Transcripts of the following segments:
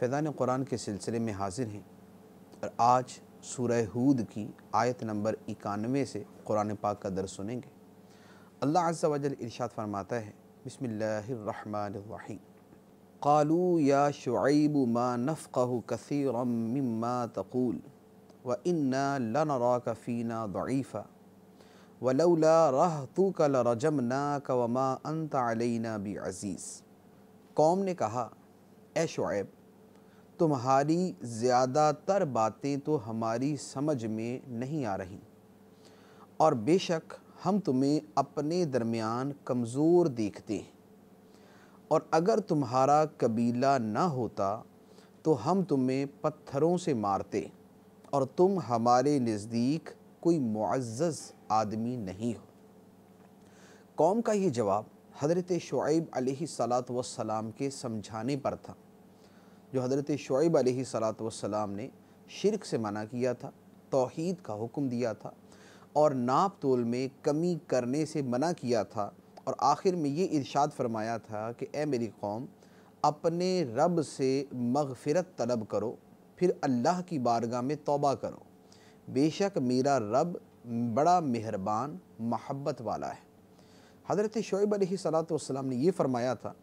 फैज़ान कुरान के सिलसिले में हाजिर हैं और आज सूरह हूद की आयत नंबर इक्यानवे से कुरान पाक का दर सुनेंगे अल्लाह अज़्ज़ा वजल इरशाद फरमाता है बसमिल्लाम कालू या शुब मा नफ़क़ कसर मम्मा तकूल व इन्ना लनरा कफ़ीना दईफ़ा वलौला राह तो का लरजम ना कवमा अनत अलना भी अज़ीज़ कौम ने कहा ए शुब तुम्हारी ज़्यादातर बातें तो हमारी समझ में नहीं आ रही और बेशक हम तुम्हें अपने दरमियान कमज़ोर देखते हैं और अगर तुम्हारा कबीला ना होता तो हम तुम्हें पत्थरों से मारते और तुम हमारे नज़दीक कोई मुआज़ आदमी नहीं हो कौम का ये जवाब हजरत शुब सलात वसलाम के समझाने पर था जो हज़रत शुब सलात वसलाम ने शिरक से मना किया था तोहद का हुक्म दिया था और नाप तोल में कमी करने से मना किया था और आखिर में ये इर्शाद फरमाया था कि ए मेरी कौम अपने रब से मगफ़रत तलब करो फिर अल्लाह की बारगाह में तौबा करो बेशक मेरा रब बड़ा मेहरबान महब्बत वाला है हज़रत शुब सलात ने यह फ़रमाया था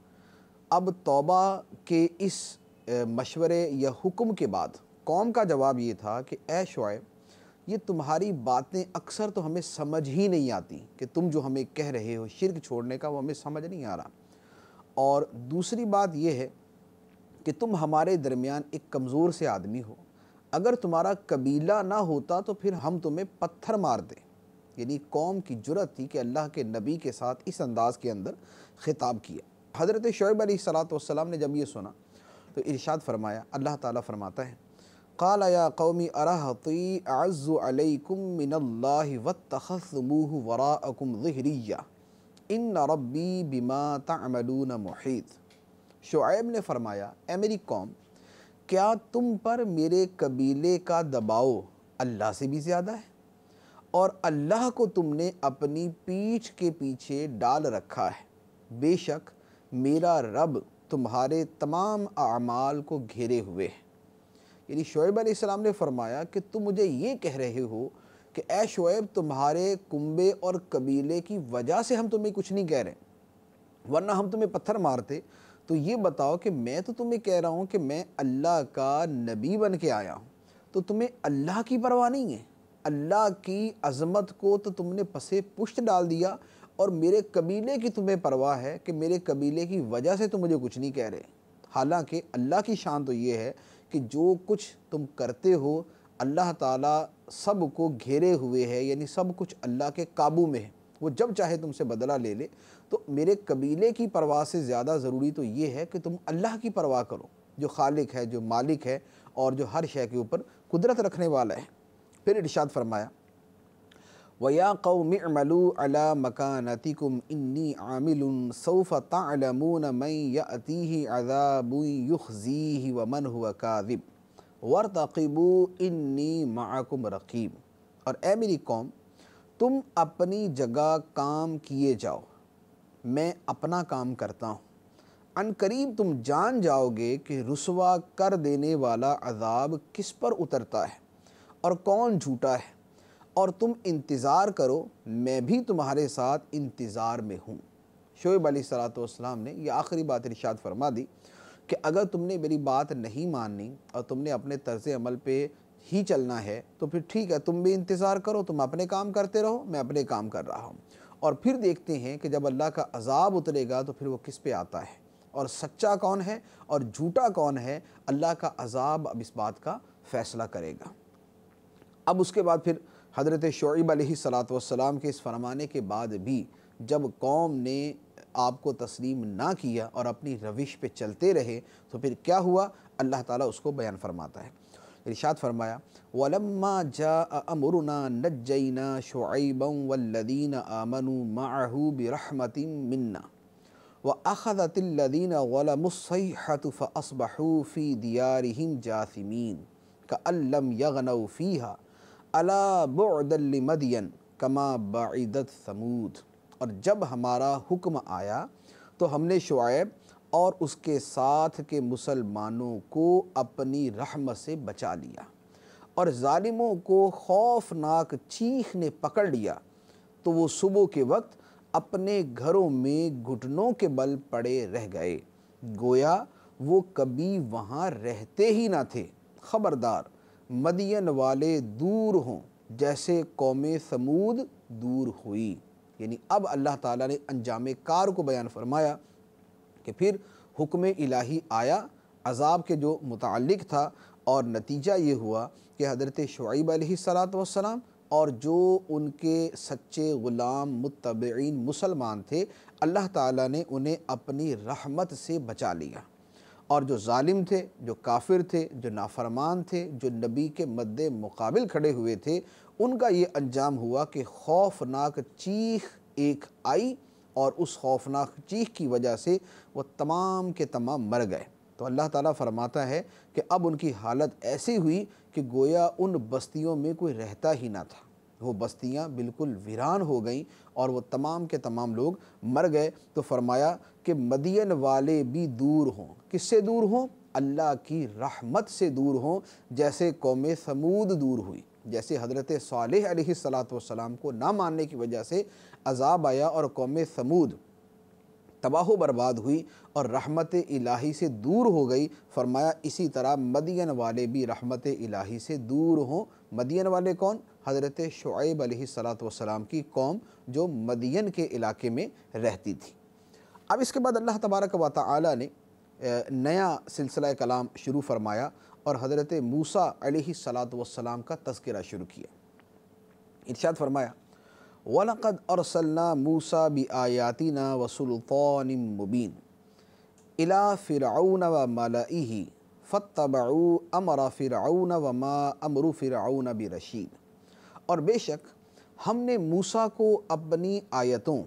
अब तौबा के इस मशवरे या हुक्म के बाद कौम का जवाब ये था कि ए शुब ये तुम्हारी बातें अक्सर तो हमें समझ ही नहीं आती कि तुम जो हमें कह रहे हो शिरक छोड़ने का वो हमें समझ नहीं आ रहा और दूसरी बात यह है कि तुम हमारे दरमियान एक कमज़ोर से आदमी हो अगर तुम्हारा कबीला ना होता तो फिर हम तुम्हें पत्थर मार दें यानी कौम की जरूरत थी कि अल्लाह के नबी के साथ इस अंदाज़ के अंदर ख़िताब किया हज़रत शुब सलाम ने जब ये सुना तो इरशाद फरमाया अल्लाह ताला फरमाता है काल या कौमी अरहती अज़ुअलकुम मिनल्ला वतमूह वराकुम ज़हरिया इन रब्बी बिमा तमलून मुहित शुएब ने फरमाया ए मेरी कौम क्या तुम पर मेरे कबीले का दबाव अल्लाह से भी ज़्यादा है और अल्लाह को तुमने अपनी पीठ के पीछे डाल रखा है बेशक मेरा रब तुम्हारे तमाम अमाल को घेरे हुए हैं यानी शुएब आसमाम ने फरमाया कि तुम मुझे ये कह रहे हो कि ए शुएब तुम्हारे कुंबे और कबीले की वजह से हम तुम्हें कुछ नहीं कह रहे वरना हम तुम्हें पत्थर मारते तो ये बताओ कि मैं तो तुम्हें कह रहा हूँ कि मैं अल्लाह का नबी बन के आया हूँ तो तुम्हें अल्लाह की परवाह नहीं है अल्लाह की अजमत को तो तुमने पसे पुष्ट डाल दिया और मेरे कबीले की तुम्हें परवाह है कि मेरे कबीले की वजह से तुम मुझे कुछ नहीं कह रहे हालांकि अल्लाह की शान तो ये है कि जो कुछ तुम करते हो अल्लाह ताला सब को घेरे हुए है यानी सब कुछ अल्लाह के काबू में है वो जब चाहे तुमसे बदला ले ले तो मेरे कबीले की परवाह से ज़्यादा ज़रूरी तो ये है कि तुम अल्लाह की परवाह करो जो खालिक है जो मालिक है और जो हर शय के ऊपर कुदरत रखने वाला है फिर इर्शाद फरमाया वया कौम अमलू अला मकानतिकुम इन्नी आमिल सौफ़ तालमून मैं यतीही अदाबुयुखजीही व मन हुआ कादिब वर तकीबू इन्नी माकुम रकीब और ए मेरी कौम तुम अपनी जगह काम किए जाओ मैं अपना काम करता हूँ अन करीब तुम जान जाओगे कि रुसवा कर देने वाला अजाब किस पर उतरता है और कौन झूठा है और तुम इंतज़ार करो मैं भी तुम्हारे साथ इंतज़ार में हूँ शोब सलाम ने यह आखिरी बात इर्शाद फरमा दी कि अगर तुमने मेरी बात नहीं माननी और तुमने अपने तर्ज अमल पे ही चलना है तो फिर ठीक है तुम भी इंतज़ार करो तुम अपने काम करते रहो मैं अपने काम कर रहा हूँ और फिर देखते हैं कि जब अल्लाह का अजाब उतरेगा तो फिर वो किस पे आता है और सच्चा कौन है और झूठा कौन है अल्लाह का अजाब अब इस बात का फ़ैसला करेगा अब उसके बाद फिर हज़रत शुब सलात वसलाम के इस फरमाने के बाद भी जब कौम ने आपको तस्लीम ना किया और अपनी रविश पे चलते रहे तो फिर क्या हुआ अल्लाह ताला उसको बयान फरमाता है इर्शाद फरमाया वलम्मा जा अमरुना नजना शुब वल्लदीन आमनु माहू बरहमतिम मिन्ना व अखदतिल्लदीन वलमसहत फ़सबहू फ़ी दियारहिम जासिमीन का अल्लम यगनऊ फ़ीहा अला बुदल मदियन कमा बदत समूद और जब हमारा हुक्म आया तो हमने शुएब और उसके साथ के मुसलमानों को अपनी रहमत से बचा लिया और ालिमों को खौफनाक चीख ने पकड़ लिया तो वो सुबह के वक्त अपने घरों में घुटनों के बल पड़े रह गए गोया वो कभी वहाँ रहते ही ना थे खबरदार मदियन वाले दूर हों जैसे कौम समूद दूर हुई यानी अब अल्लाह ताला ने अंजाम कार को बयान फरमाया कि फिर हुक्म इलाही आया अजाब के जो मुतल था और नतीजा ये हुआ कि हज़रत शुब सलात और जो उनके सच्चे ग़ुलाम मुतबीन मुसलमान थे अल्लाह ताला ने उन्हें अपनी रहमत से बचा लिया और जो जालिम थे जो काफिर थे जो नाफरमान थे जो नबी के मद्दे मुकाबिल खड़े हुए थे उनका ये अंजाम हुआ कि खौफनाक चीख एक आई और उस खौफनाक चीख की वजह से वह तमाम के तमाम मर गए तो अल्लाह ताला फरमाता है कि अब उनकी हालत ऐसी हुई कि गोया उन बस्तियों में कोई रहता ही ना था वो बस्तियाँ बिल्कुल वीरान हो गईं और वो तमाम के तमाम लोग मर गए तो फरमाया कि मदियन वाले भी दूर हों किससे दूर हों अल्लाह की रहमत से दूर हों जैसे कौम समूद दूर हुई जैसे हज़रत सलात वाम को ना मानने की वजह से अजाब आया और कौम समूद तबाह बर्बाद हुई और रहमत इलाही से दूर हो गई फरमाया इसी तरह मदियन वाले भी रहमत इलाही से दूर हों मदियन वाले कौन हज़रत शुएब वसलाम की कौम जो मदियन के इलाके में रहती थी अब इसके बाद अल्लाह तबारक व ताली ने नया सिलसिला कलाम शुरू फरमाया और हज़रत मूसा वसलाम का तस्करा शुरू किया इर्शाद फरमाया वलक़द अरसल्ला मूसा बी आयातिना वसुल्फ़ान मुबीन इला फ़िरौन व मलही फ़तबऊ अमरा फ़िरौन व मा अमरु फ़िरौन बी रशीद और बेशक हमने मूसा को अपनी आयतों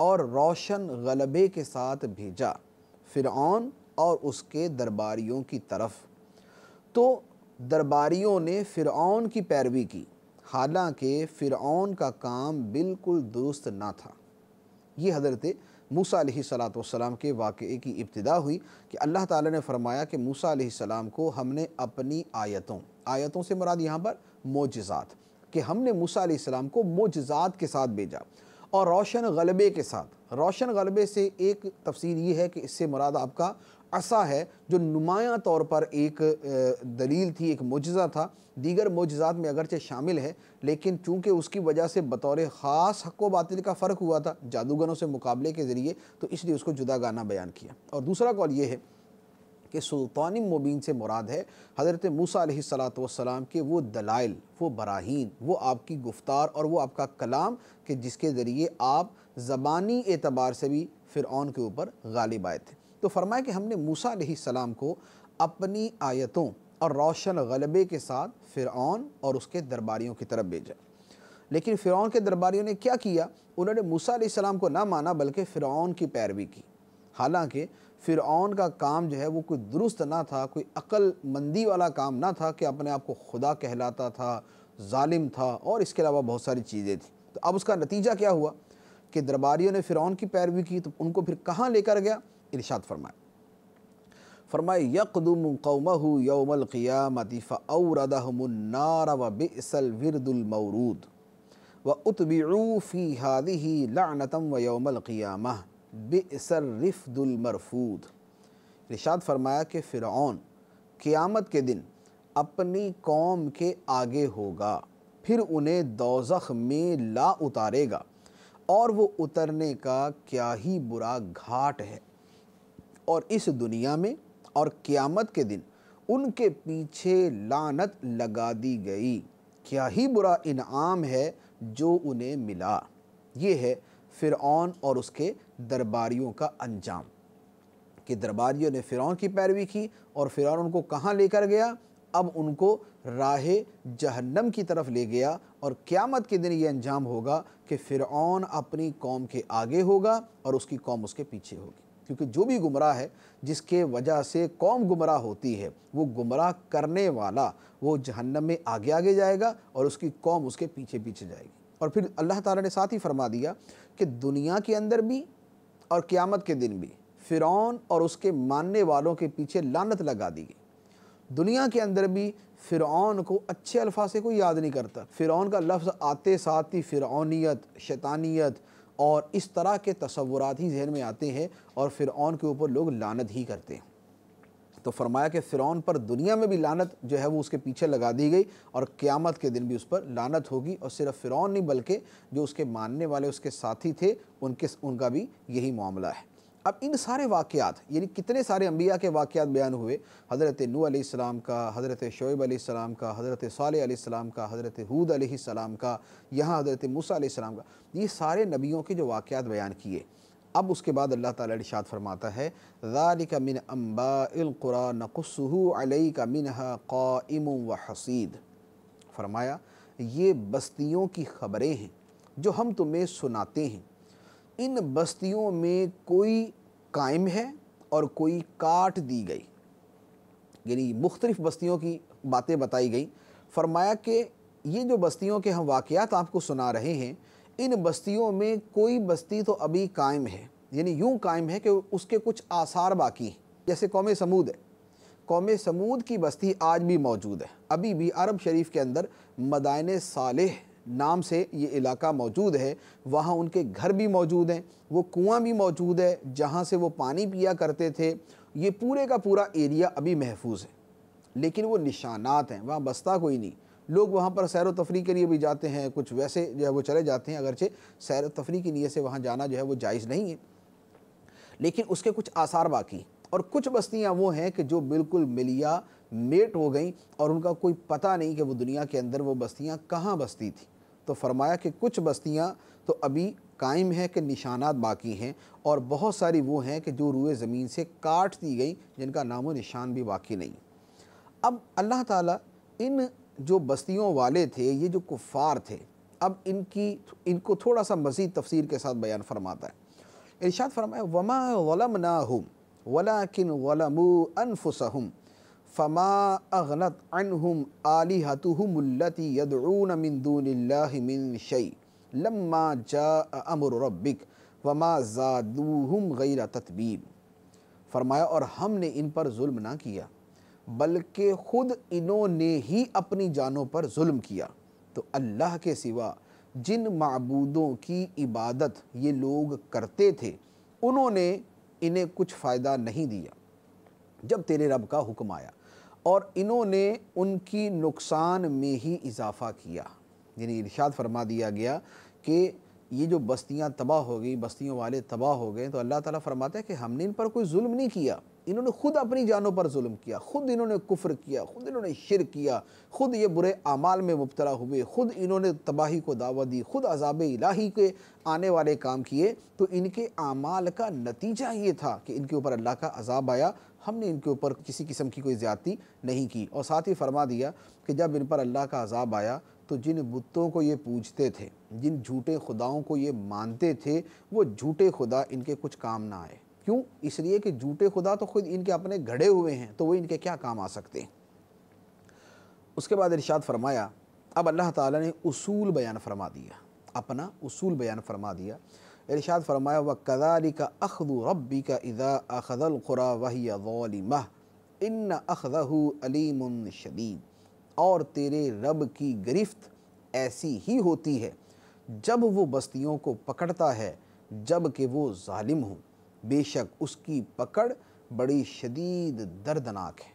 और रोशन गलबे के साथ भेजा फ़िरौन और उसके दरबारियों की तरफ तो दरबारियों ने फिर की पैरवी की हालांकि फ़िरौन का काम बिल्कुल दुरुस्त ना था ये हजरत मूसा सलात वसलाम के वाक़े की इब्तदा हुई कि अल्लाह ताला ने फरमाया कि मूसा सलाम को हमने अपनी आयतों आयतों से मुराद यहाँ पर मोजात कि हमने मूसा सलाम को मोजात के साथ भेजा और रोशन गलबे के साथ रोशन गलबे से एक तफसीर ये है कि इससे मुराद आपका असा है जो नुमाया तौर पर एक दलील थी एक मुजज़ा था दीगर मुजज़ात में अगरचे शामिल है लेकिन चूंकि उसकी वजह से बतौर ख़ास हक व बातिल का फ़र्क हुआ था जादूगरों से मुकाबले के ज़रिए तो इसलिए उसको जुदा गाना बयान किया और दूसरा कॉल ये है कि सुल्तान मुबीन से मुराद है हज़रत मूसा सलाम के वो दलाइल वो बराहीन वो आपकी गुफ्तार और वो आपका कलाम कि जिसके ज़रिए आप ज़बानी एतबार से भी फ़िरौन के ऊपर गालिब आए थे तो फरमाए कि हमने मूसा सलाम को अपनी आयतों और रोशन गलबे के साथ फिर और उसके दरबारियों की तरफ भेजा लेकिन फ़िरौन के दरबारियों ने क्या किया उन्होंने मूसा सलाम को ना माना बल्कि फ़िरौन की पैरवी की हालांकि फ़िरौन का काम जो है वो कोई दुरुस्त ना था कोई मंदी वाला काम ना था कि अपने आप को खुदा कहलाता था जालिम था और इसके अलावा बहुत सारी चीज़ें थी तो अब उसका नतीजा क्या हुआ कि दरबारियों ने फ़िरौन की पैरवी की तो उनको फिर कहाँ लेकर गया इरशाद फरमाए फरमाए यकदम कौम यौमलक़ियामती फ़ौरदहमनार व बिसल विरदुलमरूद व उतबी फ़ी हादी लानतम व क़ियामा बेसर रिफ़ुलमरफूद रिशाद फरमाया कि फ़िरौन क़ियामत के दिन अपनी कौम के आगे होगा फिर उन्हें दोजख में ला उतारेगा और वो उतरने का क्या ही बुरा घाट है और इस दुनिया में और क़ियामत के दिन उनके पीछे लानत लगा दी गई क्या ही बुरा इनाम है जो उन्हें मिला ये है फ़िरौन और उसके दरबारियों का अंजाम कि दरबारियों ने फ़िरौन की पैरवी की और फ़िरौन उनको कहाँ लेकर गया अब उनको राह जहन्नम की तरफ ले गया और क़्यामत के दिन ये अंजाम होगा कि फ़िरौन अपनी कौम के आगे होगा और उसकी कौम उसके पीछे होगी क्योंकि जो भी गुमराह है जिसके वजह से कौम गुमराह होती है वो गुमराह करने वाला वो जहन्नम में आगे आगे जाएगा और उसकी कौम उसके पीछे पीछे जाएगी और फिर अल्लाह ताला ने साथ ही फरमा दिया कि दुनिया के अंदर भी और क़्यामत के दिन भी फ़िरौन और उसके मानने वालों के पीछे लानत लगा दी गई दुनिया के अंदर भी फ़िरौन को अच्छे अल्फाज से कोई याद नहीं करता फ़िरौन का लफ्ज़ आते साथ ही फ़िरौनीत शैतानियत और इस तरह के तस्वुरात ही जहन में आते हैं और फ़िरौन के ऊपर लोग लानत ही करते हैं तो फरमाया कि फ़िरौन पर दुनिया में भी लानत जो है वो उसके पीछे लगा दी गई और क़्यामत के दिन भी उस पर लानत होगी और सिर्फ फ़िरौन नहीं बल्कि जो उसके मानने वाले उसके साथी थे उनके उनका भी यही मामला है अब इन सारे वाक़ात यानी कितने सारे अम्बिया के वाक़ात बयान हुए हज़रत नू आसमाम का हज़रत शोब आसमाम का हज़रत सालम का हज़रत हूद आसमाम का यहाँ हज़रत मूसा आसमाम का ये सारे नबियों के जो वाक़ात बयान किए अब उसके बाद अल्लाह ताला इरशाद फरमाता है ज़ालिक मिन अम्बाइलकुरा नकुसहू अलई का मिनहा काइम व हसीद फरमाया ये बस्तियों की खबरें हैं जो हम तुम्हें सुनाते हैं इन बस्तियों में कोई कायम है और कोई काट दी गई यानी मुख्तलिफ़ बस्तियों की बातें बताई गई फरमाया कि ये जो बस्तियों के हम वाक़ात आपको सुना रहे हैं इन बस्तियों में कोई बस्ती तो अभी कायम है यानी यूँ कायम है कि उसके कुछ आसार बाकी हैं जैसे कौम समूद है कौम समूद की बस्ती आज भी मौजूद है अभी भी अरब शरीफ के अंदर मदायन सालह नाम से ये इलाका मौजूद है वहाँ उनके घर भी मौजूद हैं वो कुआं भी मौजूद है जहाँ से वो पानी पिया करते थे ये पूरे का पूरा एरिया अभी महफूज है लेकिन वो निशानात हैं वहाँ बस्ता कोई नहीं लोग वहाँ पर सैर तफरी के लिए भी जाते हैं कुछ वैसे जो है वो चले जाते हैं अगरचे सैर तफरी की नीयत से वहाँ जाना जो है वो जायज़ नहीं है लेकिन उसके कुछ आसार बाकी और कुछ बस्तियाँ वो हैं कि जो बिल्कुल मिलिया मेट हो गई और उनका कोई पता नहीं कि वो दुनिया के अंदर वो बस्तियाँ कहाँ बस्ती थी तो फरमाया कि कुछ बस्तियाँ तो अभी कायम है कि निशानात बाकी हैं और बहुत सारी वो हैं कि जो रुए ज़मीन से काट दी गई जिनका नामो निशान भी बाकी नहीं अब अल्लाह ताला इन जो बस्तियों वाले थे ये जो कुफ़ार थे अब इनकी इनको थोड़ा सा मज़ीद तफसीर के साथ बयान फरमाता है इर्शाद फरमाया वमा वलम ना हम वला किन वलम अनफुसहम फ़मा अगनत हम आली हतुहमती यदून मिन शई लम्मा जा अमर रब्बिक वमा हम गैर ततबीब फरमाया और हमने इन पर जुल्म ना किया बल्कि खुद इन्होंने ही अपनी जानों पर जुल्म किया तो अल्लाह के सिवा जिन मबूदों की इबादत ये लोग करते थे उन्होंने इन्हें कुछ फ़ायदा नहीं दिया जब तेरे रब का हुक्म आया और इन्होंने उनकी नुकसान में ही इजाफ़ा किया यानी इर्शाद फरमा दिया गया कि ये जो बस्तियाँ तबाह हो गई बस्तियों वाले तबाह हो गए तो अल्लाह ताला फरमाता है कि हमने इन पर कोई जुल्म नहीं किया इन्होंने खुद अपनी जानों पर जुल्म किया खुद इन्होंने कुफ्र किया खुद इन्होंने शिर किया खुद ये बुरे अमाल में मुबतला हुए खुद इन्होंने तबाही को दावा दी खुद अजाब इलाही के आने वाले काम किए तो इनके अमाल का नतीजा ये था कि इनके ऊपर अल्लाह का अजाब आया हमने इनके ऊपर किसी किस्म की कोई ज़्यादती नहीं की और साथ ही फरमा दिया कि जब इन पर अल्लाह का अजाब आया तो जिन बुतों को ये पूजते थे जिन झूठे खुदाओं को ये मानते थे वो झूठे खुदा इनके कुछ काम ना आए क्यों इसलिए कि झूठे खुदा तो खुद इनके अपने घड़े हुए हैं तो वो इनके क्या काम आ सकते हैं उसके बाद इरशाद फरमाया अब अल्लाह ताला ने उसूल बयान फरमा दिया अपना उसूल बयान फरमा दिया इरशाद फरमाया व कदारी का अखदु रबी का इदा अखदल खुरा वही इन अखदहू अलीम शदीद और तेरे रब की गिरफ्त ऐसी ही होती है जब वो बस्तियों को पकड़ता है जब कि वो ालिम हो बेशक उसकी पकड़ बड़ी शदीद दर्दनाक है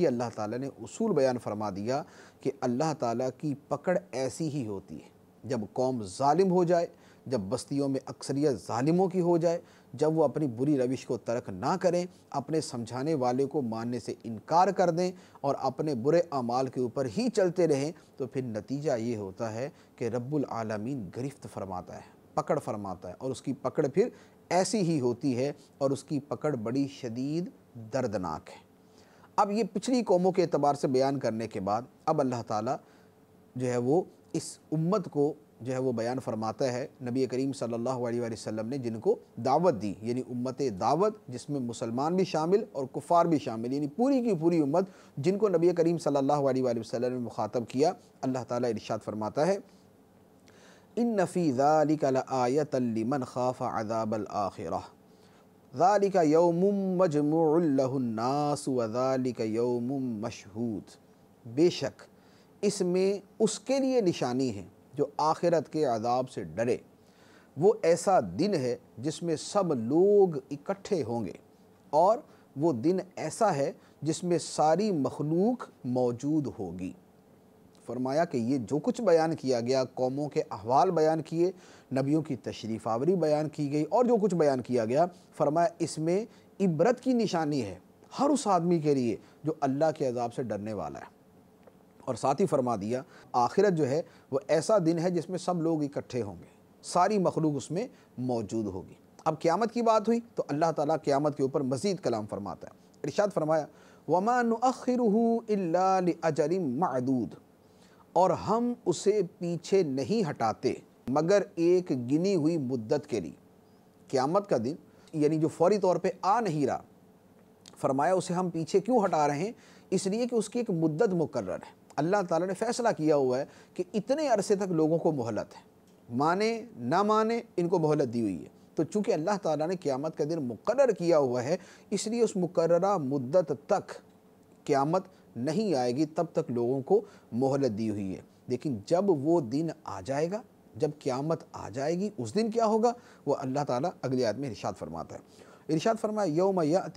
ये अल्लाह ताला ने उसूल बयान फरमा दिया कि अल्लाह ताला की पकड़ ऐसी ही होती है जब कौम ालिम हो जाए जब बस्तियों में अक्सरियत ालिमों की हो जाए जब वो अपनी बुरी रविश को तर्क ना करें अपने समझाने वाले को मानने से इनकार कर दें और अपने बुरे अमाल के ऊपर ही चलते रहें तो फिर नतीजा ये होता है कि रब्बुल गिरफ्त फरमाता है पकड़ फरमाता है और उसकी पकड़ फिर ऐसी ही होती है और उसकी पकड़ बड़ी शदीद दर्दनाक है अब ये पिछली कौमों के अतबार से बयान करने के बाद अब अल्लाह ताली जो है वो इस उम्मत को जो है वो बयान फरमाता है नबी करीम सल्लल्लाहु अलैहि वसल्लम ने जिनको दावत दी यानी उम्मत दावत जिसमें मुसलमान भी शामिल और कुफार भी शामिल यानी पूरी की पूरी उम्मत जिनको नबी करीम सल्लल्लाहु अलैहि वसल्लम ने मुखातब किया अल्लाह ताला इरशाद फरमाता है इन नफ़ीज़ालिकमन खाफ अदाबल आखिर ज़ालिका यौम मजमुल्लास वज़ालिका यौम मशहूद बेशक इसमें उसके लिए निशानी है जो आखिरत के आदाब से डरे वो ऐसा दिन है जिसमें सब लोग इकट्ठे होंगे और वो दिन ऐसा है जिसमें सारी मखलूक मौजूद होगी फरमाया कि ये जो कुछ बयान किया गया कौमों के अहवाल बयान किए नबियों की तशरीफ आवरी बयान की गई और जो कुछ बयान किया गया फरमाया इसमें इबरत की निशानी है हर उस आदमी के लिए जो अल्लाह के अजाब से डरने वाला है और साथ ही फरमा दिया आखिरत जो है वो ऐसा दिन है जिसमें सब लोग इकट्ठे होंगे सारी मखलूक उसमें मौजूद होगी अब क़्यामत की बात हुई तो अल्लाह ताला क़्यामत के ऊपर मज़ीद कलाम फरमाता है इरशाद फरमाया वमान मदूद और हम उसे पीछे नहीं हटाते मगर एक गिनी हुई मुद्दत के लिए क़्यामत का दिन यानी जो फौरी तौर पे आ नहीं रहा फरमाया उसे हम पीछे क्यों हटा रहे हैं इसलिए कि उसकी एक मुद्दत मुकर्र है अल्लाह ताला ने फैसला किया हुआ है कि इतने अरसे तक लोगों को मोहलत है माने ना माने इनको मोहलत दी हुई है तो चूँकि अल्लाह ताला ने क़यामत का दिन मुकर किया हुआ है इसलिए उस मुकर मुद्दत तक क़्यामत नहीं आएगी तब तक लोगों को मोहलत दी हुई है लेकिन जब वो दिन आ जाएगा जब क़्यामत आ जाएगी उस दिन क्या होगा वह अल्लाह ताला अगले आदमी इरशाद फरमाता है इरशाद फरमाया यौम या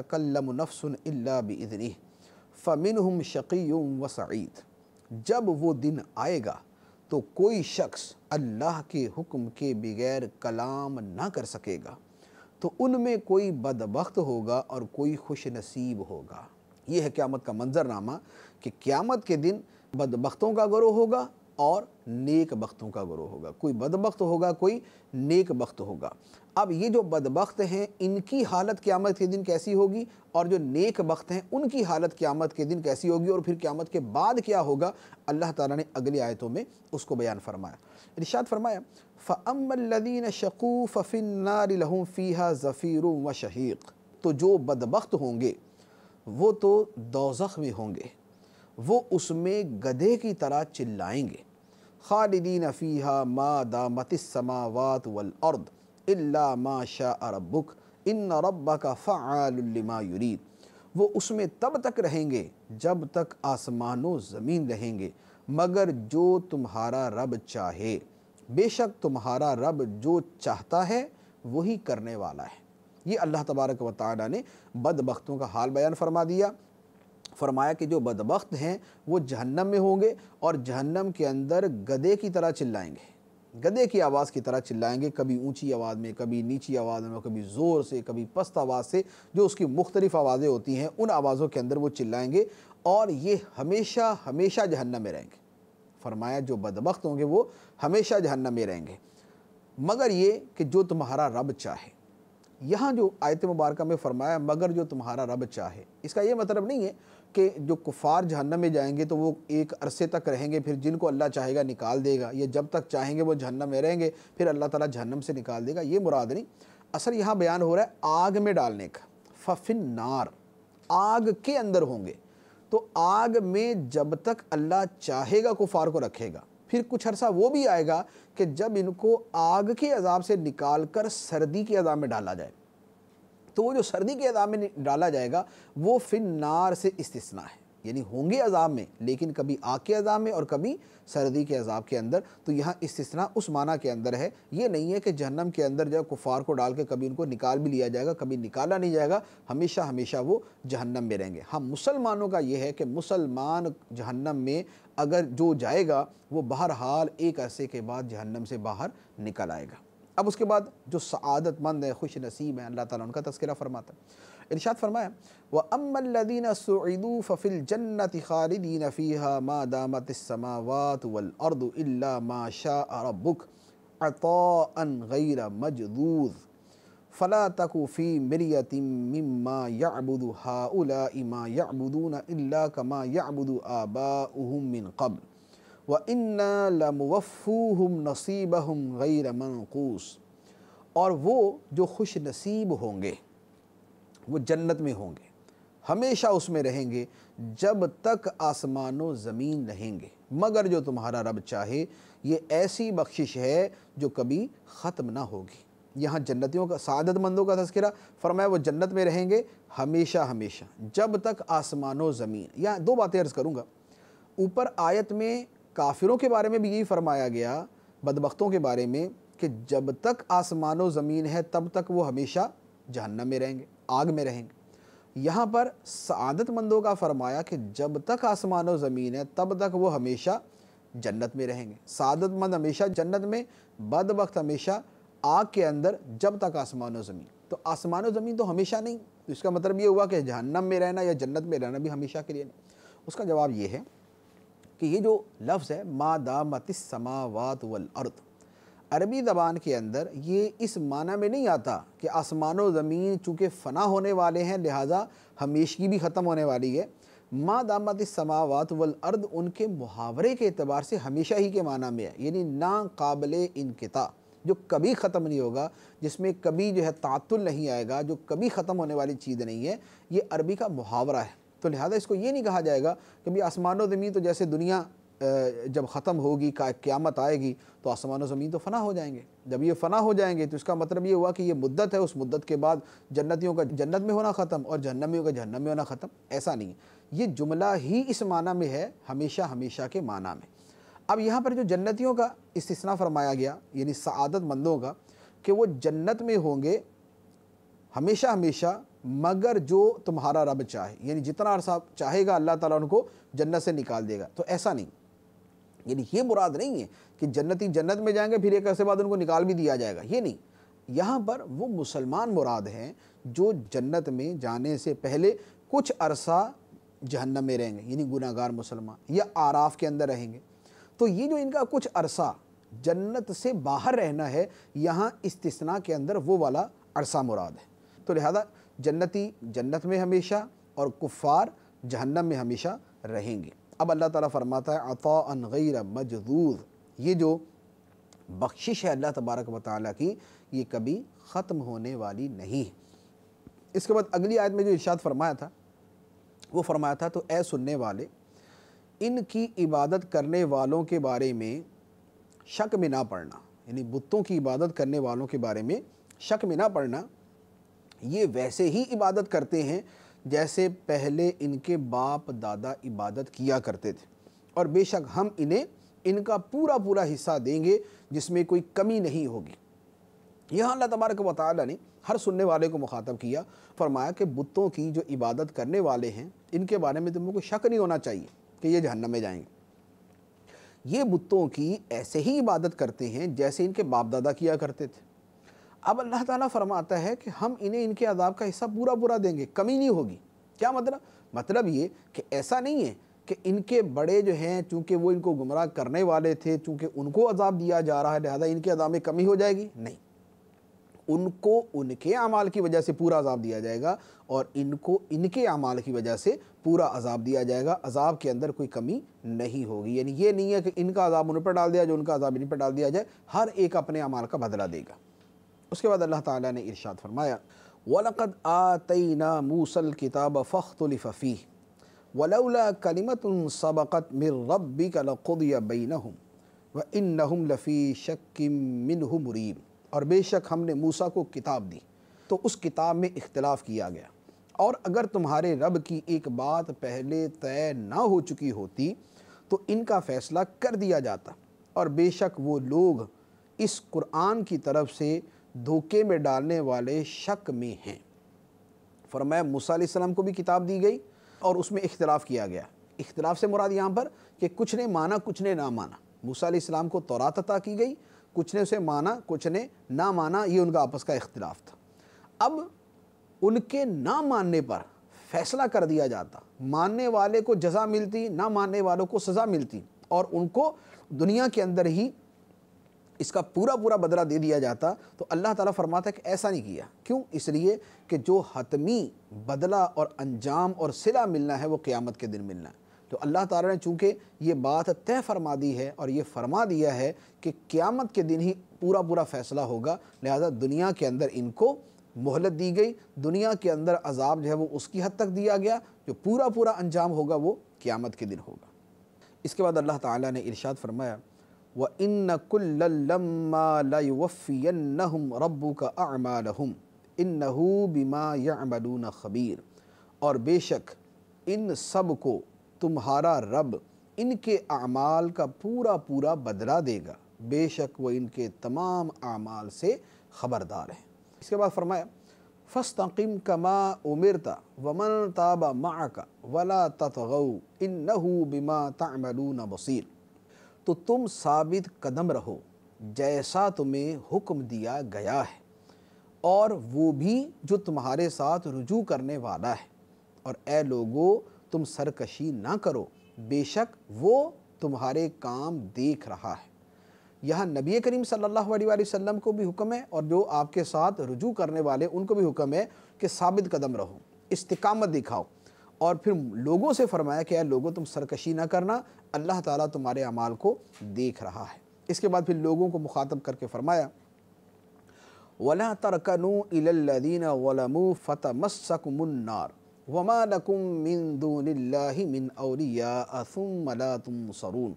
तकल्लम नफ्सन इल्ला बिइज़नी फ़मिन हम शक़ी व सईद जब वो दिन आएगा तो कोई शख्स अल्लाह के हुक्म के बगैर कलाम ना कर सकेगा तो उनमें कोई बदबخت होगा और कोई खुश नसीब होगा ये है क़्यामत का मंजरनामा कि क़्यामत के दिन बदबख्तों का गरोह होगा और नेक बख्तों का गरोह होगा कोई बदबخت होगा कोई नेक बख्त होगा अब ये जो बदबخت हैं इनकी हालत क़्यामत के दिन कैसी होगी और जो नेक बख्त हैं उनकी हालत क़्यामत के दिन कैसी होगी और फिर क़्यामत के बाद क्या होगा अल्लाह ताला ने अगली आयतों में उसको बयान फरमाया इर्शाद फरमाया फ़मल्लिन शक़ू फ़िनार लहम फ़ीहा ज़फ़ीर व शहीक तो जो बदबخت होंगे वो तो दोजख में होंगे वो उसमें गधे की तरह चिल्लाएंगे खालिदीन फ़ीहा मा दामत समावात वल अर्द इल्ला मा शाह रब्बुक इन रब्बा का फ़ालमा युरीद वो उसमें तब तक रहेंगे जब तक आसमानों ज़मीन रहेंगे मगर जो तुम्हारा रब चाहे बेशक तुम्हारा रब जो चाहता है वही करने वाला है ये अल्लाह तबारक व ताली ने बदबख्तों का हाल बयान फरमा दिया फरमाया कि जो बदबख्त हैं वो जहन्नम में होंगे और जहन्नम के अंदर गधे की तरह चिल्लाएंगे गधे की आवाज़ की तरह चिल्लाएंगे कभी ऊंची आवाज़ में कभी नीची आवाज़ में कभी ज़ोर से कभी पस्त आवाज़ से जो उसकी मुख्तलिफ आवाज़ें होती हैं उन आवाज़ों के अंदर वो चिल्लाएंगे और ये हमेशा हमेशा जहन्नम में रहेंगे फरमाया जो बदबख्त होंगे वो हमेशा जहन्नम में रहेंगे मगर ये कि जो तुम्हारा रब चाहे यहाँ जो आयत मुबारक में फरमाया मगर जो तुम्हारा रब चाहे इसका ये मतलब नहीं है कि जो कुफार जहन्नम में जाएंगे तो वो एक अरसे तक रहेंगे फिर जिनको अल्लाह चाहेगा निकाल देगा या जब तक चाहेंगे वो जहन्नम में रहेंगे फिर अल्लाह ताला जहन्नम से निकाल देगा ये मुराद नहीं असल यहाँ बयान हो रहा है आग में डालने का फफिन नार आग के अंदर होंगे तो आग में जब तक अल्लाह चाहेगा कुफार को रखेगा फिर कुछ अरसा वो भी आएगा कि जब इनको आग के अजाब से निकाल कर सर्दी के अजाब में डाला जाए तो वो जो सर्दी के अजाब में डाला जाएगा वो फिर नार से इस्तना है यानी होंगे अजाब में लेकिन कभी आग के अजाब में और कभी सर्दी के अजाब के अंदर तो यहाँ इसतना उस माना के अंदर है ये नहीं है कि जहन्नम के अंदर जो कुफार को डाल के कभी उनको निकाल भी लिया जाएगा कभी निकाला नहीं जाएगा हमेशा हमेशा वो जहन्नम में रहेंगे हाँ मुसलमानों का ये है कि मुसलमान जहन्नम में अगर जो जाएगा वो बहरहाल एक अरसे के बाद जहन्नम से बाहर निकल आएगा अब उसके बाद जो सदतमंद है खुश नसीब है अल्लाह ताला उनका तस्करा फरमाता है इर्शाद फरमाया व अमदीन सदू फ़िल जन्नत खालिदीन फ़ीहा मा दामत समावत वलअर्द इल्ला मा शाह रबुक अतन गैर मजदूद फ़ला तकु फ़ी मरियत मम्मा याबुद हाउला इमा याबुदून इल्ला कमा याबुद आबा मिन कब्ल व इन्ना लमवफ़ूहम नसीबहम गैर मनकूस और वो जो खुश नसीब होंगे वो जन्नत में होंगे हमेशा उसमें रहेंगे जब तक आसमानों ज़मीन रहेंगे मगर जो तुम्हारा रब चाहे ये ऐसी बख्शिश है जो कभी ख़त्म ना होगी यहाँ जन्नतियों का सादतमंदों का तस्करा फरमाया वो जन्नत में रहेंगे हमेशा हमेशा जब तक आसमानों ज़मीन या दो बातें अर्ज़ करूँगा ऊपर आयत में काफिरों के बारे में भी यही फरमाया गया बदबख्तों के बारे में कि जब तक आसमानों ज़मीन है तब तक वो हमेशा जहन्नम में रहेंगे आग में रहेंगे यहाँ पर सदतमंदों का फरमाया कि जब तक आसमान और ज़मीन है तब तक वो हमेशा जन्नत में रहेंगे सदतमंद हमेशा जन्नत में वक्त हमेशा आग के अंदर जब तक आसमान और ज़मीन तो आसमान और ज़मीन तो हमेशा नहीं तो इसका मतलब ये हुआ कि जहन्नम में रहना या जन्नत में रहना भी हमेशा के लिए नहीं उसका जवाब ये है कि ये जो लफ्ज़ है मा दामतिस समावात वल अर्थ अरबी ज़बान के अंदर ये इस माना में नहीं आता कि आसमान ज़मीन चूँकि फ़ना होने वाले हैं लिहाजा हमेशगी भी ख़त्म होने वाली है माँ दामत समावत वल अर्द उनके मुहावरे के अतबार से हमेशा ही के माना में है यानी नाकबिल इनकता जो कभी ख़त्म नहीं होगा जिसमें कभी जो है तातुल नहीं आएगा जो कभी ख़त्म होने वाली चीज़ नहीं है ये अरबी का मुहावरा है तो लिहाजा इसको ये नहीं कहा जाएगा कि भाई आसमान व ज़मीन तो जैसे दुनिया जब ख़त्म होगी का क़्यामत आएगी तो आसमान और ज़मीन तो फ़ना हो जाएंगे जब ये फ़ना हो जाएंगे तो इसका मतलब ये हुआ कि ये मुद्दत है उस मुद्दत के बाद जन्नतियों का जन्नत में होना ख़त्म और जहन्नमियों का जहन्नम में होना ख़त्म ऐसा नहीं ये जुमला ही इस माना में है हमेशा हमेशा के माना में अब यहाँ पर जो जन्नतियों का इसना फरमाया गया यानी सआदत मंदों का कि वो जन्नत में होंगे हमेशा हमेशा मगर जो तुम्हारा रब चाहे यानी जितना अरसा चाहेगा अल्लाह ताला उनको जन्नत से निकाल देगा तो ऐसा नहीं यानी ये मुराद नहीं है कि जन्नती जन्नत में जाएंगे फिर एक ऐसे बाद उनको निकाल भी दिया जाएगा ये नहीं यहाँ पर वो मुसलमान मुराद हैं जो जन्नत में जाने से पहले कुछ अरसा जहन्नम में रहेंगे यानी गुनागार मुसलमान या आराफ के अंदर रहेंगे तो ये जो इनका कुछ अरसा जन्नत से बाहर रहना है यहाँ इस्तना के अंदर वो वाला अरसा मुराद है तो लिहाजा जन्नती जन्नत में हमेशा और कुफ़ार जहन्नम में हमेशा रहेंगे अब अल्लाह ताला फरमाता है अता गैर मजदूर ये जो बख्शिश है अल्लाह तबारक व की ये कभी ख़त्म होने वाली नहीं है इसके बाद अगली आयत में जो इर्शाद फरमाया था वो फरमाया था तो ए सुनने वाले इनकी इबादत करने वालों के बारे में शक में ना पड़ना यानी बुतों की इबादत करने वालों के बारे में शक में ना पड़ना ये वैसे ही इबादत करते हैं जैसे पहले इनके बाप दादा इबादत किया करते थे और बेशक हम इन्हें इनका पूरा पूरा हिस्सा देंगे जिसमें कोई कमी नहीं होगी यह अल्लाह तबारक वाली ने हर सुनने वाले को मुखातब किया फरमाया कि बुतों की जो इबादत करने वाले हैं इनके बारे में तुमको शक नहीं होना चाहिए कि ये जहन्नम में जाएंगे ये बुतों की ऐसे ही इबादत करते हैं जैसे इनके बाप दादा किया करते थे अब अल्लाह ताला फरमाता है कि हम इन्हें इनके अदाब का हिस्सा पूरा पूरा देंगे कमी नहीं होगी क्या मतलब मतलब ये कि ऐसा नहीं है कि इनके बड़े जो हैं चूँकि वो इनको गुमराह करने वाले थे चूँकि उनको अजाब दिया जा रहा है लिहाजा इनके अदाब में कमी हो जाएगी नहीं उनको उनके अमाल की वजह से पूरा अजाब दिया जाएगा और इनको इनके अमाल की वजह से पूरा अजाब दिया जाएगा अजाब के अंदर कोई कमी नहीं होगी यानी ये नहीं है कि इनका अजाब उन पर डाल दिया जो उनका अजाब इन पर डाल दिया जाए हर एक अपने अमाल का बदला देगा उसके बाद अल्लाह ताला ने इरशाद फरमाया वलक़द आतई मूसल किताब फ़ख्तलफ़ी वलौला कलिमत सबक़त मिर रब्बी कलखुदिया बीन हम व इन लफ़ी शक्म मिन मुरीब और बेशक हमने मूसा को किताब दी तो उस किताब में इख्तलाफ किया गया और अगर तुम्हारे रब की एक बात पहले तय ना हो चुकी होती तो इनका फ़ैसला कर दिया जाता और बेशक वो लोग इस कुरान की तरफ से धोखे में डालने वाले शक में हैं फरमाया मूसा सलाम को भी किताब दी गई और उसमें इख्तलाफ किया गया इख्तलाफ से मुराद यहाँ पर कि कुछ ने माना कुछ ने ना माना मूसा इस्लाम को तौरात अता की गई कुछ ने उसे माना कुछ ने ना माना ये उनका आपस का इख्तलाफ था अब उनके ना मानने पर फैसला कर दिया जाता मानने वाले को जजा मिलती ना मानने वालों को सज़ा मिलती और उनको दुनिया के अंदर ही इसका पूरा पूरा बदला दे दिया जाता तो अल्लाह ताला फरमाता है कि ऐसा नहीं किया क्यों इसलिए कि जो हतमी बदला और अंजाम और सिला मिलना है वो क़्यामत के दिन मिलना है तो अल्लाह ताला ने चूँकि ये बात तय फरमा दी है और ये फरमा दिया है कि क़्यामत के दिन ही पूरा पूरा फ़ैसला होगा लिहाजा दुनिया के अंदर इनको मोहलत दी गई दुनिया के अंदर अजाब जो है वो उसकी हद तक दिया गया जो पूरा पूरा अंजाम होगा वो क़्यामत के दिन होगा इसके बाद अल्लाह ताला ने इरशाद फरमाया व इन कुल्लम्माफ़ीम रब्बू का अमालहम इन्नहू बिमा यमलून खबीर और बेशक इन सब को तुम्हारा रब इनके अमाल का पूरा पूरा बदला देगा बेशक वो इनके तमाम अमाल से ख़बरदार हैं इसके बाद फरमाया फ़स्तकीम कमा उमिरता वमन ताबा माँ का वला ततगऊ इन बिमा न बसीर तो तुम साबित कदम रहो जैसा तुम्हें हुक्म दिया गया है और वो भी जो तुम्हारे साथ रुजू करने वाला है और ए लोगो तुम सरकशी ना करो बेशक वो तुम्हारे काम देख रहा है यह नबी करीम सल्लल्लाहु अलैहि वसल्लम को भी हुक्म है और जो आपके साथ रुजू करने वाले उनको भी हुक्म है कि साबित कदम रहो इस्तकामत दिखाओ और फिर लोगों से फरमाया कि यार लोगों तुम सरकशी ना करना अल्लाह ताला तुम्हारे अमाल को देख रहा है इसके बाद फिर लोगों को मुखातब करके फरमाया वला तरकनु इलल्लदीन वलमू फतमस्सकुमुन्नार वमा लकुम मिन दूनिल्लाहि मिन औलिया असुम ला तुमसरून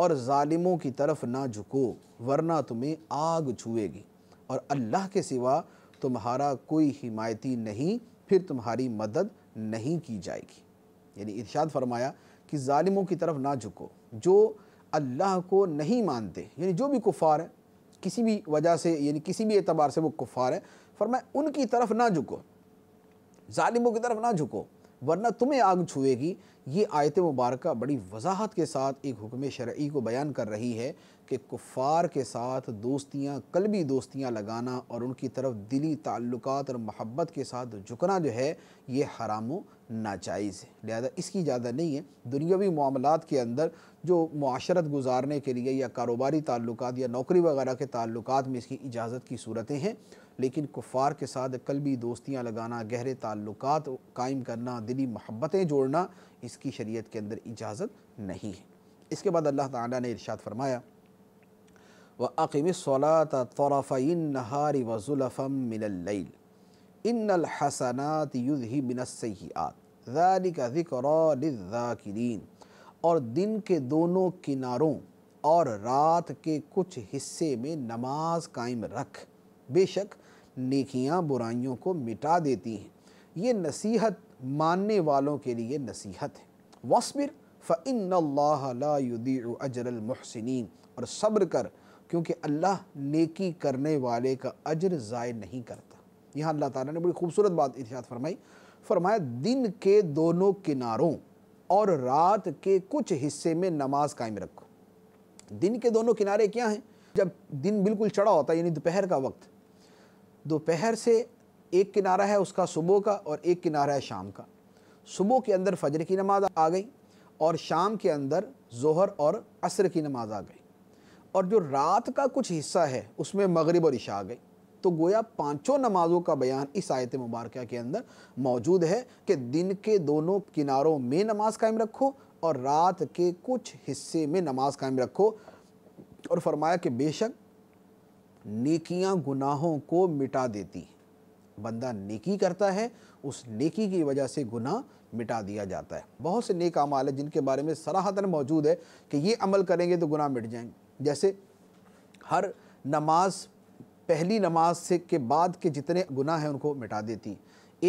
और जालिमों की तरफ ना झुको वरना तुम्हें आग छुएगी और अल्लाह के सिवा तुम्हारा कोई हिमायती नहीं फिर तुम्हारी मदद नहीं की जाएगी यानी इर्शाद फरमाया कि ालिमों की तरफ ना झुको जो अल्लाह को नहीं मानते यानी जो भी कुफ़ार है किसी भी वजह से यानी किसी भी एतबार से वो कुफ़ार है फरमाया उनकी तरफ ना झुको ालिमों की तरफ ना झुको वरना तुम्हें आग छुएगी ये आयत मुबारक बड़ी वजाहत के साथ एक हुक्म शर्य को बयान कर रही है कि कुफ़ार के साथ दोस्तियाँ कलबी दोस्तियाँ लगाना और उनकी तरफ दिली ताल्लुक और महब्बत के साथ झुकना जो है ये हराम नाजायज़ है लिहाजा इसकी ज़्यादा नहीं है दुनियावी मामलों के अंदर जो माशरत गुजारने के लिए या कारोबारी ताल्लुक या नौकरी वगैरह के ताल्लुक में इसकी इजाज़त की सूरतें हैं लेकिन कुफ़ार के साथ कलबी दोस्तियाँ लगाना गहरे ताल्लुक कायम करना दिली महब्बतें जोड़ना इसकी शरीय के अंदर इजाज़त नहीं है इसके बाद अल्लाह ताला ने इरशाद फरमाया व अकमसलाफ़िन नहारी वज़ुलफ़म मिनल इन हसनात युद्धि बिनसयातिकरीन और दिन के दोनों किनारों और रात के कुछ हिस्से में नमाज कायम रख बेशक नेकियां बुराइयों को मिटा देती हैं ये नसीहत मानने वालों के लिए नसीहत है वसबिर फ़िन लादी महसिन और सब्र कर क्योंकि अल्लाह नेकी करने वाले का अजर ज़ाय नहीं करता यहाँ अल्लाह ताला ने बड़ी खूबसूरत बात इतिहाद फरमाई फरमाया दिन के दोनों किनारों और रात के कुछ हिस्से में नमाज कायम रखो दिन के दोनों किनारे क्या हैं जब दिन बिल्कुल चढ़ा होता है यानी दोपहर का वक्त दोपहर से एक किनारा है उसका सुबह का और एक किनारा है शाम का सुबह के अंदर फजर की नमाज आ गई और शाम के अंदर जोहर और असर की नमाज आ गई और जो रात का कुछ हिस्सा है उसमें मगरिब और इशा आ गई तो गोया पांचों नमाजों का बयान इस आयत मुबारक के अंदर मौजूद है कि दिन के दोनों किनारों में नमाज कायम रखो और रात के कुछ हिस्से में नमाज कायम रखो और फरमाया कि बेशक नेकियां गुनाहों को मिटा देती हैं बंदा नेकी करता है उस नेकी की वजह से गुनाह मिटा दिया जाता है बहुत से नेक अमाल है जिनके बारे में सराहतन मौजूद है कि ये अमल करेंगे तो गुनाह मिट जाएंगे जैसे हर नमाज पहली नमाज से के बाद के जितने गुनाह हैं उनको मिटा देती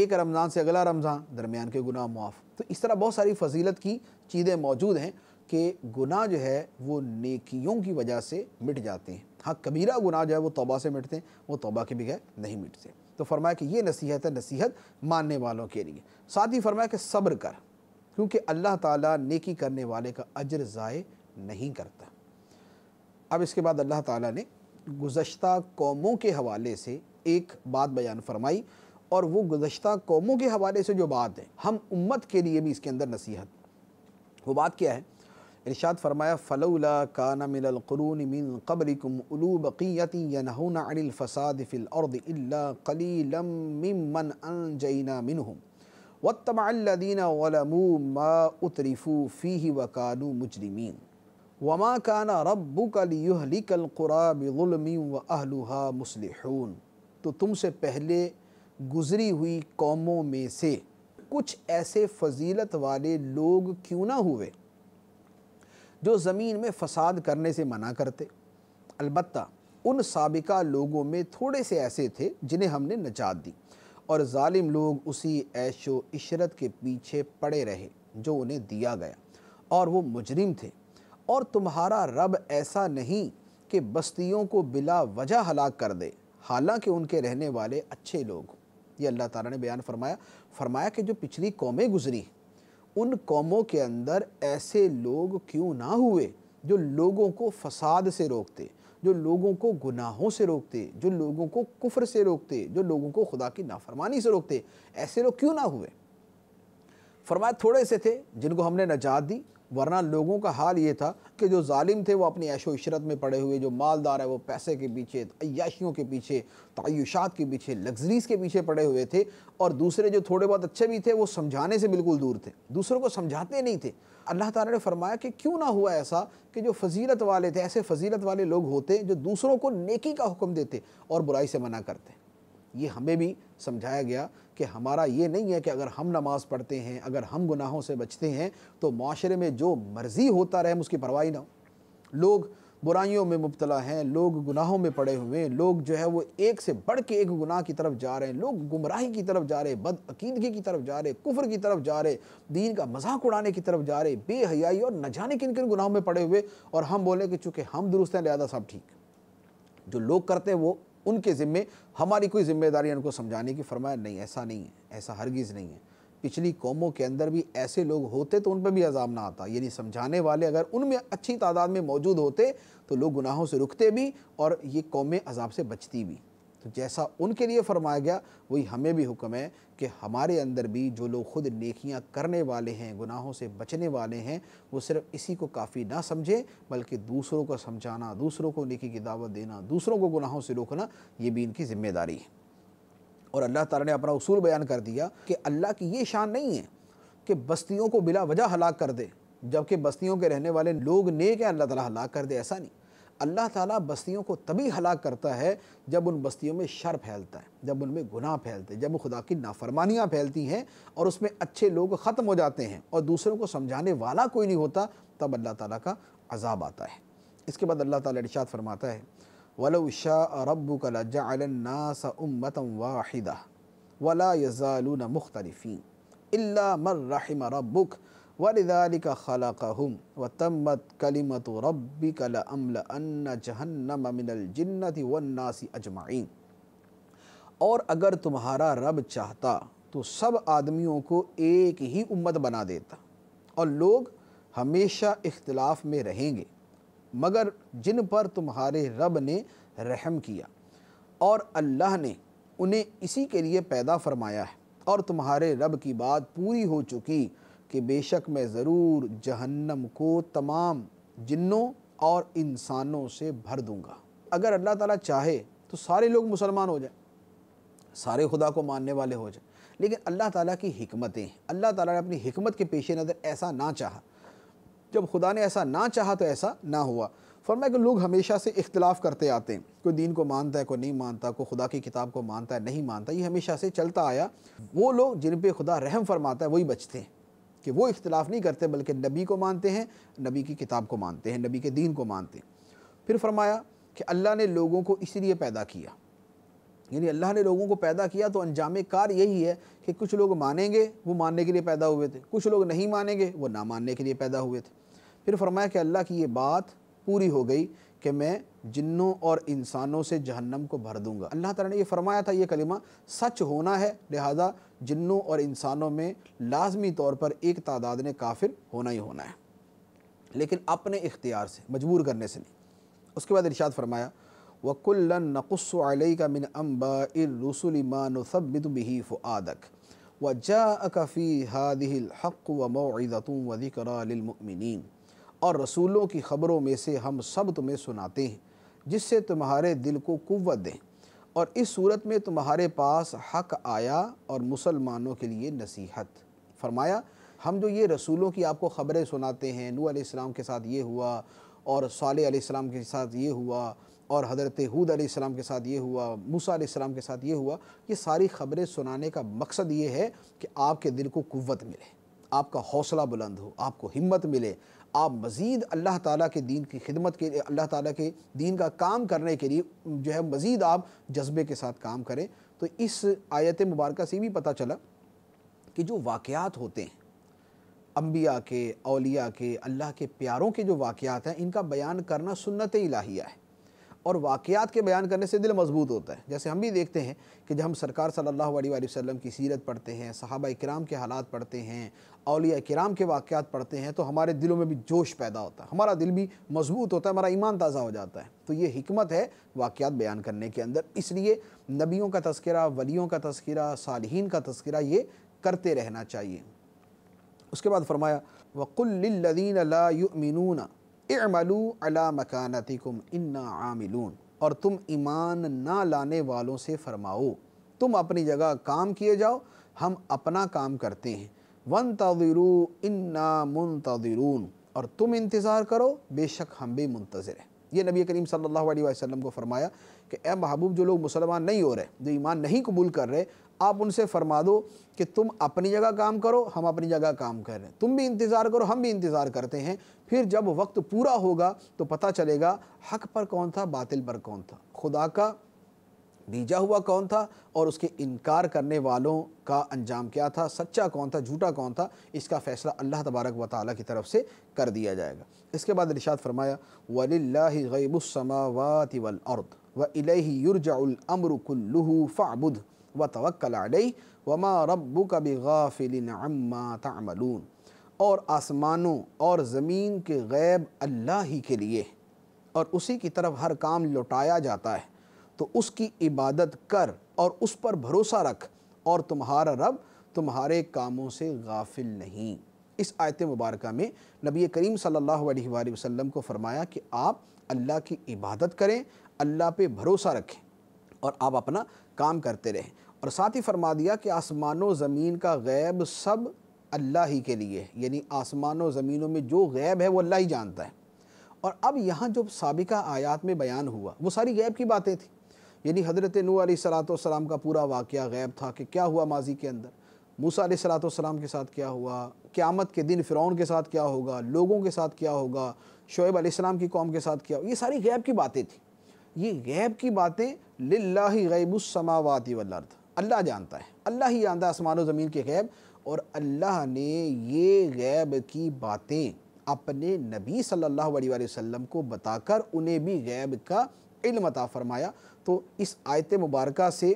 एक रमज़ान से अगला रमज़ान दरमियान के गुनाह मुआफ़ तो इस तरह बहुत सारी फजीलत की चीज़ें मौजूद हैं कि गुनाह जो है वो नेकियों की वजह से मिट जाते हैं हाँ कबीरा गुनाह जो है वो तोबा से मिटते हैं वो तोबा के बगैर नहीं मिटते तो फरमाया कि ये नसीहत है नसीहत मानने वालों के लिए साथ ही फरमाया कि सब्र कर क्योंकि अल्लाह ताला नेकी करने वाले का अजर ज़ाय नहीं करता अब इसके बाद अल्लाह ताला ने गुज्त कौमों के हवाले से एक बात बयान फरमाई और वो गुज्त कौमों के हवाले से जो बात है हम उम्मत के लिए भी इसके अंदर नसीहत वो बात क्या है इर्शाद फरमाया फ़लौला कान मिलक़रून मिन कबरिकुम उलू बक़ीती यनहून अनिलफ़साद फ़िलर्द कलीलम मिमन अनजना मिनहुम वतमल्लिन वलमू मा उतरफ़ू फ़ी वकानू मुजरमीन वमा कान रब्बु कलकलकुरा बिलमी व अहलुहा मुसलहून तो तुमसे पहले गुज़री हुई कौमों में से कुछ ऐसे फजीलत वाले लोग क्यों ना हुए जो ज़मीन में फ़साद करने से मना करते अलबत् उन सबका लोगों में थोड़े से ऐसे थे जिन्हें हमने नजात दी और ालिम लोग उसी ऐशो इशरत के पीछे पड़े रहे जो उन्हें दिया गया और वो मुजरिम थे और तुम्हारा रब ऐसा नहीं कि बस्तियों को बिला वजह हलाक कर दे हालांकि उनके रहने वाले अच्छे लोग ये अल्लाह ताला ने बयान फरमाया फरमाया कि जो पिछली कौमें गुजरी उन कौमों के अंदर ऐसे लोग क्यों ना हुए जो लोगों को फसाद से रोकते जो लोगों को गुनाहों से रोकते जो लोगों को कुफर से रोकते जो लोगों को खुदा की नाफरमानी से रोकते ऐसे लोग क्यों ना हुए फरमाए थोड़े से थे जिनको हमने नजात दी वरना लोगों का हाल ये था कि जो ालिम थे वो अपनी ऐशो इशरत में पड़े हुए जो मालदार है वो पैसे के पीछे अयाशियों के पीछे तयुशात के पीछे लग्जरीज़ के पीछे पड़े हुए थे और दूसरे जो थोड़े बहुत अच्छे भी थे वो समझाने से बिल्कुल दूर थे दूसरों को समझाते नहीं थे अल्लाह ताला ने फरमाया कि क्यों ना हुआ ऐसा कि जो फजीलत वाले थे ऐसे फजीलत वाले लोग होते जो दूसरों को नेकी का हुक्म देते और बुराई से मना करते ये हमें भी समझाया गया कि हमारा ये नहीं है कि अगर हम नमाज़ पढ़ते हैं अगर हम गुनाहों से बचते हैं तो माशरे में जो मर्ज़ी होता रहे हम उसकी परवाही ना हो लोग बुराइयों में मुबतला हैं लोग गुनाहों में पड़े हुए हैं लोग जो है वो एक से बढ़ के एक गुनाह की तरफ जा रहे हैं लोग गुमराही की तरफ जा रहे हैं बदअकीदगी की तरफ जा रहे कुफर की तरफ जा रहे दीन का मजाक उड़ाने की तरफ जा रहे बेहयाई और न जाने किन किन गुनाहों में पड़े हुए और हम बोले कि चूँकि हम दुरुस्त हैं लिहाजा सब ठीक जो लोग करते हैं वो उनके ज़िम्मे हमारी कोई जिम्मेदारी उनको समझाने की फरमाया नहीं ऐसा नहीं है ऐसा हरगिज़ नहीं है पिछली कौमों के अंदर भी ऐसे लोग होते तो उन पर भी अजाम ना आता यानी समझाने वाले अगर उनमें अच्छी तादाद में मौजूद होते तो लोग गुनाहों से रुकते भी और ये कौमें अजाब से बचती भी तो जैसा उनके लिए फरमाया गया वही हमें भी हुक्म है कि हमारे अंदर भी जो लोग ख़ुद नेकियां करने वाले हैं गुनाहों से बचने वाले हैं वो सिर्फ इसी को काफ़ी ना समझें बल्कि दूसरों को समझाना दूसरों को नेकी की दावत देना दूसरों को गुनाहों से रोकना ये भी इनकी ज़िम्मेदारी है और अल्लाह ताला ने अपना उसूल बयान कर दिया कि अल्लाह की ये शान नहीं है कि बस्तियों को बिला वजह हलाक कर दे जबकि बस्तियों के रहने वाले लोग नेक हैं अल्लाह ताला हलाक कर दे ऐसा नहीं अल्लाह ताला बस्तियों को तभी हलाक करता है जब उन बस्तियों में शर फैलता है जब उनमें गुनाह फैलते हैं जब खुदा की नाफरमानियाँ फैलती हैं और उसमें अच्छे लोग ख़त्म हो जाते हैं और दूसरों को समझाने वाला कोई नहीं होता तब अल्लाह ताला का अजाब आता है इसके बाद अल्लाह ताला इरशाद फरमाता है वलौशा रब्बू कलास उम्मत वाहिदा वला यजालून मुख्तलफ़ी इल्ला मर रहिम रब्बुक वलिदालिक खलाकहुम व तम्मत कलिमत रब्बी अमल अन्ना जहन्नम मिनल वन्नासी अजमाइन और अगर तुम्हारा रब चाहता तो सब आदमियों को एक ही उम्मत बना देता और लोग हमेशा इख्तलाफ में रहेंगे मगर जिन पर तुम्हारे रब ने रहम किया और अल्लाह ने उन्हें इसी के लिए पैदा फरमाया है और तुम्हारे रब की बात पूरी हो चुकी कि बेशक मैं ज़रूर जहन्नम को तमाम जिन्नों और इंसानों से भर दूंगा अगर अल्लाह ताला चाहे तो सारे लोग मुसलमान हो जाएं सारे खुदा को मानने वाले हो जाएं लेकिन अल्लाह ताला की हमतें अल्लाह ताला ने अपनी हमत के पेश नज़र ऐसा ना चाहा जब खुदा ने ऐसा ना चाहा तो ऐसा ना हुआ फरमाया कि लोग हमेशा से इख्तलाफ करते आते हैं कोई दीन को मानता है कोई नहीं मानता कोई खुदा की किताब को मानता है नहीं मानता ये हमेशा से चलता आया वो लोग जिन पर खुदा रहम फरमाता है वही बचते हैं कि वो इख्तलाफ नहीं करते बल्कि नबी को मानते हैं नबी की किताब को मानते हैं नबी के दीन को मानते हैं फिर फरमाया कि अल्लाह ने लोगों को इसलिए पैदा किया यानी अल्लाह ने लोगों को पैदा किया तो अंजाम कार यही है कि कुछ लोग मानेंगे वो मानने के लिए पैदा हुए थे कुछ लोग नहीं मानेंगे वो ना मानने के लिए पैदा हुए थे फिर फरमाया कि अल्लाह की ये बात पूरी हो गई कि मैं जिन्नों और इंसानों से जहन्नम को भर दूंगा अल्लाह ताला ने ये फरमाया था ये कलिमा सच होना है लिहाजा जिन्नों और इंसानों में लाजमी तौर पर एक तादाद ने काफिर होना ही होना है लेकिन अपने इख्तियार से मजबूर करने से नहीं उसके बाद इर्शाद फरमाया वकुल्लन नकुस्ल का मिन अम्बा रसुलमानबिही आदक व जाफ़ी हक़ व मौज़तूँ वदिकरालमिन और रसूलों की ख़बरों में से हम सब तुम्हें सुनाते हैं जिससे तुम्हारे दिल को कुत दें और इस सूरत में तुम्हारे पास हक आया और मुसलमानों के लिए नसीहत फरमाया हम जो ये रसूलों की आपको ख़बरें सुनाते हैं नू आलाम के साथ ये हुआ और साल के साथ ये हुआ और हज़रत हूद आलाम के साथ ये हुआ मूसा के साथ ये हुआ ये सारी ख़बरें सुनाने का मकसद ये है कि आपके दिल को कुत मिले आपका हौसला बुलंद हो आपको हिम्मत मिले आप मज़ीद अल्लाह ताला के दीन की खिदमत के लिए अल्लाह ताला के दीन का काम करने के लिए जो है मज़ीद आप जज्बे के साथ काम करें तो इस आयत मुबारक से भी पता चला कि जो वाक़ात होते हैं अम्बिया के अलिया के अल्लाह के प्यारों के जो वाक़ात हैं इनका बयान करना सुन्नत इलाहिया है और वाकयात के बयान करने से दिल मजबूत होता है जैसे हम भी देखते हैं कि जब हम सरकार सल्लल्लाहु अलैहि वसल्लम की सीरत पढ़ते हैं सहाबा कराम के हालात पढ़ते हैं अलिया कराम के वाक़ात पढ़ते हैं तो हमारे दिलों में भी जोश पैदा होता है हमारा दिल भी मजबूत होता है हमारा ईमान ताज़ा हो जाता है तो ये हमत है वाक़ात बयान करने के अंदर इसलिए नबियों का तस्करा वलियों का तस्करा सालहन का तस्करा ये करते रहना चाहिए उसके बाद फरमाया वक़ुल्लिन ला युमिनूना इमलू अला मकानतिकुम इन्ना आमिलून और तुम ईमान ना लाने वालों से फरमाओ तुम अपनी जगह काम किए जाओ हम अपना काम करते हैं वन तदिरु इन्ना मुंतरून और तुम इंतज़ार करो बेशक हम भी मुंतज़र हैं ये नबी करीम सल्लल्लाहु अलैहि वसल्लम को फरमाया कि ए महबूब जो लोग मुसलमान नहीं हो रहे जो ईमान नहीं कबूल कर रहे आप उनसे फरमा दो कि तुम अपनी जगह काम करो हम अपनी जगह काम कर रहे हैं तुम भी इंतज़ार करो हम भी इंतज़ार करते हैं फिर जब वक्त पूरा होगा तो पता चलेगा हक पर कौन था बातिल पर कौन था खुदा का भेजा हुआ कौन था और उसके इनकार करने वालों का अंजाम क्या था सच्चा कौन था झूठा कौन था इसका फैसला अल्लाह तबारक व ताली की तरफ से कर दिया जाएगा इसके बाद इरशाद फरमाया वलिल्ला गैबुस्समावाति वल अर्द व इलैहि युरजाउल अमरु कुल्लुहु फ़ाबुद व तवक्ल अलई वमा रब्बू का भी गाफिल अम्मा तमलून और आसमानों और ज़मीन के गैब अल्लाह ही के लिए और उसी की तरफ हर काम लौटाया जाता है तो उसकी इबादत कर और उस पर भरोसा रख और तुम्हारा रब तुम्हारे कामों से गाफिल नहीं इस आयत मुबारक में नबी करीम सल्लल्लाहु अलैहि वसल्लम को फरमाया कि आप अल्लाह की इबादत करें अल्लाह पे भरोसा रखें और आप अपना काम करते रहें और साथ ही फरमा दिया कि आसमान व ज़मीन का गैब सब अल्लाह ही के लिए है यानी आसमान ज़मीनों में जो गैब है वो अल्लाह ही जानता है और अब यहाँ जो सबका आयात में बयान हुआ वो सारी गैब की बातें थी यानी हज़रत नू सलाम का पूरा वाक़ गैब था कि क्या हुआ माजी के अंदर मूसा सलाम के साथ क्या हुआ क़्यामत के दिन फ़िरौन के साथ क्या होगा लोगों के साथ क्या होगा शोएब आसमाम की कौम के साथ क्या हो ये सारी गैब की बातें थी ये गैब की बातें लाही गैबुलसमावाती वर्थ अल्लाह जानता है अल्लाह ही जानता है आसमान ज़मीन के गैब और अल्लाह ने ये गैब की बातें अपने नबी सल्लल्लाहु अलैहि वसल्लम को बताकर उन्हें भी गैब का इल्म अता फरमाया तो इस आयत मुबारक से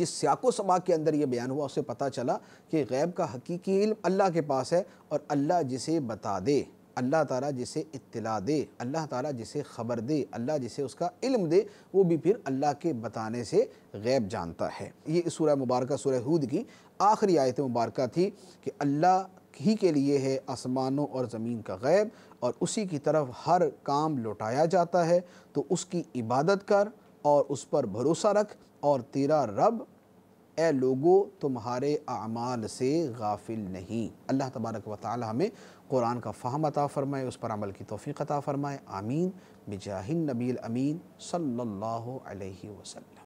जिस सियाको सबा के अंदर ये बयान हुआ उससे पता चला कि गैब का हकीकी इल्म अल्लाह के पास है और अल्लाह जिसे बता दे अल्लाह ताला जिसे इत्तला दे अल्लाह ताला जिसे ख़बर दे अल्लाह जिसे उसका इल्म दे वो भी फिर अल्लाह के बताने से गैब जानता है ये सूर्य मुबारक सूर्य हूद की आखिरी आयत मुबारक थी कि अल्लाह ही के लिए है आसमानों और ज़मीन का गैब और उसी की तरफ हर काम लौटाया जाता है तो उसकी इबादत कर और उस पर भरोसा रख और तेरा रब ए लोगो तुम्हारे अमाल से गाफिल नहीं अल्लाह तबारक व ताली हमें कुरान का फ़ाहम अता फ़रमाए उस पर अमल की तोफ़ी अता फ़रमाए आमीन बिजाहिन नबील अमीन सल्लल्लाहु अलैहि वसल्लम